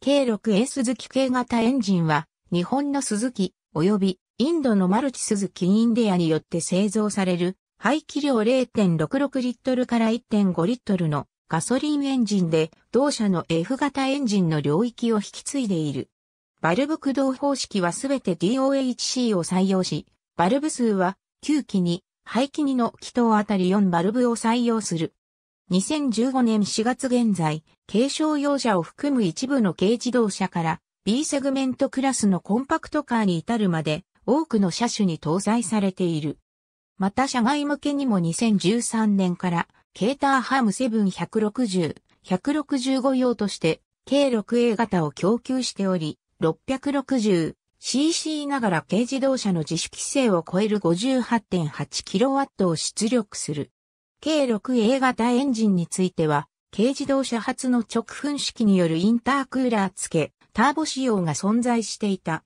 K6A 鈴木系型エンジンは、日本の鈴木、及びインドのマルチ鈴木インディアによって製造される、排気量0.66リットルから1.5リットルのガソリンエンジンで、同社の F 型エンジンの領域を引き継いでいる。バルブ駆動方式はすべて DOHC を採用し、バルブ数は9機に、排気2の気筒あたり4バルブを採用する。2015年4月現在、軽商用車を含む一部の軽自動車から B セグメントクラスのコンパクトカーに至るまで多くの車種に搭載されている。また社外向けにも2013年からケーターハム7160、165用として計 6A 型を供給しており、660cc ながら軽自動車の自主規制を超える 58.8kW を出力する。K6A 型エンジンについては、軽自動車発の直噴式によるインタークーラー付け、ターボ仕様が存在していた。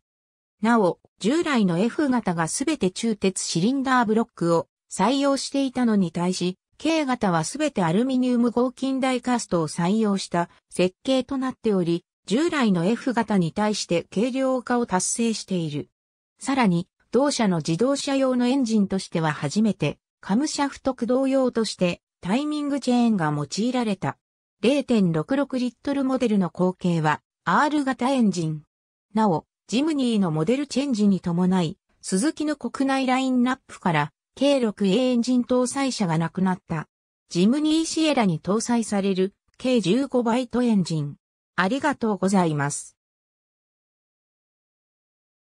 なお、従来の F 型がすべて中鉄シリンダーブロックを採用していたのに対し、K 型はすべてアルミニウム合金ダイカストを採用した設計となっており、従来の F 型に対して軽量化を達成している。さらに、同社の自動車用のエンジンとしては初めて、カムシャフト駆動用としてタイミングチェーンが用いられた。0.66リットルモデルの後継は R 型エンジン。なお、ジムニーのモデルチェンジに伴い、スズキの国内ラインナップから k 6A エンジン搭載車がなくなった。ジムニーシエラに搭載される k 15バイトエンジン。ありがとうございます。